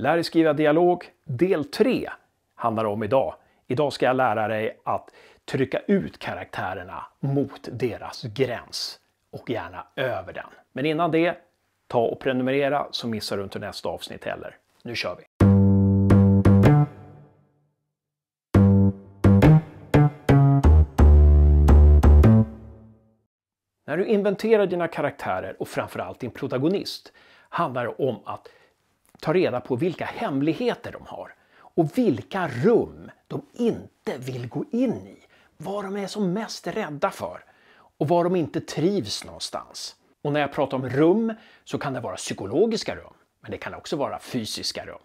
Lär dig skriva dialog. Del 3 handlar om idag. Idag ska jag lära dig att trycka ut karaktärerna mot deras gräns och gärna över den. Men innan det, ta och prenumerera så missar du inte nästa avsnitt heller. Nu kör vi! När du inventerar dina karaktärer och framförallt din protagonist handlar det om att ta reda på vilka hemligheter de har och vilka rum de inte vill gå in i. Vad de är som mest rädda för och var de inte trivs någonstans. Och när jag pratar om rum så kan det vara psykologiska rum, men det kan också vara fysiska rum.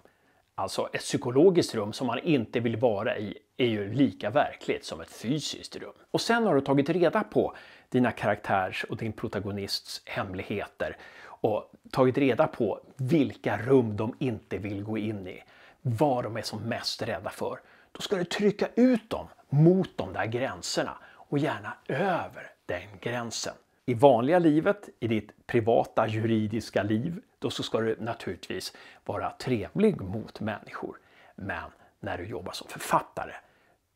Alltså ett psykologiskt rum som man inte vill vara i är ju lika verkligt som ett fysiskt rum. Och sen har du tagit reda på dina karaktärs och din protagonists hemligheter och tagit reda på vilka rum de inte vill gå in i, vad de är som mest rädda för, då ska du trycka ut dem mot de där gränserna och gärna över den gränsen. I vanliga livet, i ditt privata juridiska liv, då så ska du naturligtvis vara trevlig mot människor. Men när du jobbar som författare,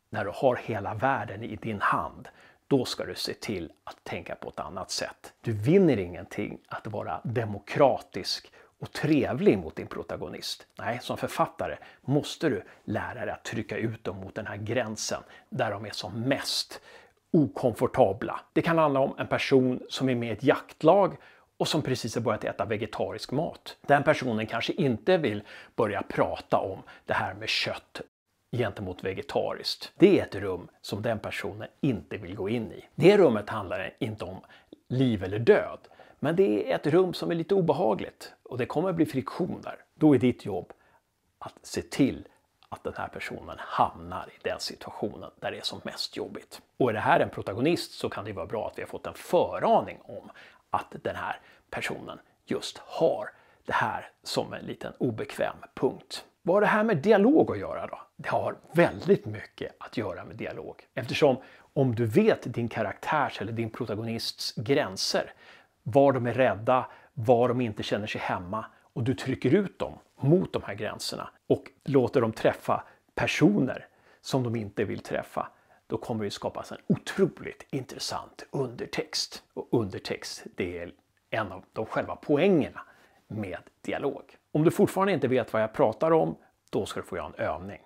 när du har hela världen i din hand, då ska du se till att tänka på ett annat sätt. Du vinner ingenting att vara demokratisk och trevlig mot din protagonist. Nej, som författare måste du lära dig att trycka ut dem mot den här gränsen där de är som mest okomfortabla. Det kan handla om en person som är med i ett jaktlag och som precis har börjat äta vegetarisk mat. Den personen kanske inte vill börja prata om det här med kött gentemot vegetariskt. Det är ett rum som den personen inte vill gå in i. Det rummet handlar inte om liv eller död, men det är ett rum som är lite obehagligt och det kommer bli friktion där. Då är ditt jobb att se till att den här personen hamnar i den situationen där det är som mest jobbigt. Och är det här en protagonist så kan det vara bra att vi har fått en föraning om att den här personen just har det här som en liten obekväm punkt. Vad har det här med dialog att göra då? Det har väldigt mycket att göra med dialog eftersom om du vet din karaktärs eller din protagonists gränser, var de är rädda, var de inte känner sig hemma och du trycker ut dem mot de här gränserna och låter dem träffa personer som de inte vill träffa, då kommer det skapas en otroligt intressant undertext. Och undertext, det är en av de själva poängerna med dialog. Om du fortfarande inte vet vad jag pratar om, då ska du få göra en övning.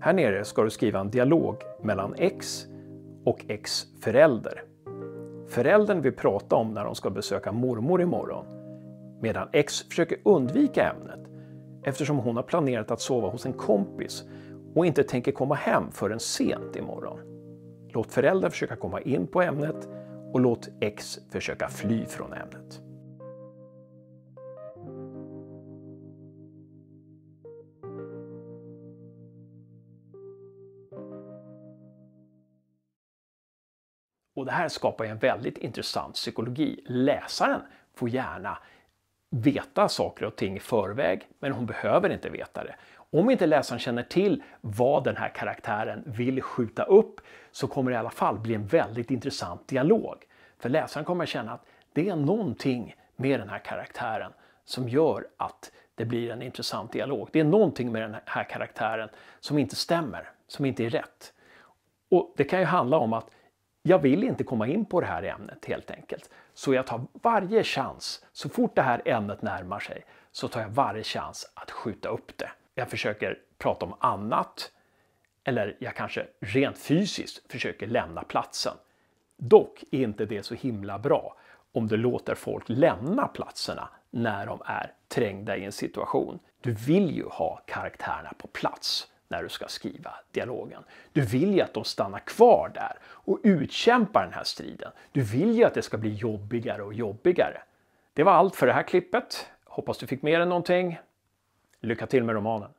Här nere ska du skriva en dialog mellan X och X förälder. Föräldern vill prata om när de ska besöka mormor imorgon, medan X försöker undvika ämnet eftersom hon har planerat att sova hos en kompis och inte tänker komma hem förrän sent imorgon. Låt föräldern försöka komma in på ämnet och låt X försöka fly från ämnet. Och det här skapar en väldigt intressant psykologi. Läsaren får gärna veta saker och ting i förväg, men hon behöver inte veta det. Om inte läsaren känner till vad den här karaktären vill skjuta upp så kommer det i alla fall bli en väldigt intressant dialog. För läsaren kommer att känna att det är någonting med den här karaktären som gör att det blir en intressant dialog. Det är någonting med den här karaktären som inte stämmer, som inte är rätt. Och Det kan ju handla om att jag vill inte komma in på det här ämnet helt enkelt. Så jag tar varje chans, så fort det här ämnet närmar sig, så tar jag varje chans att skjuta upp det. Jag försöker prata om annat, eller jag kanske rent fysiskt försöker lämna platsen. Dock är inte det så himla bra om du låter folk lämna platserna när de är trängda i en situation. Du vill ju ha karaktärerna på plats när du ska skriva dialogen. Du vill ju att de stannar kvar där och utkämpar den här striden. Du vill ju att det ska bli jobbigare och jobbigare. Det var allt för det här klippet. Hoppas du fick med dig någonting. Lycka till med romanen!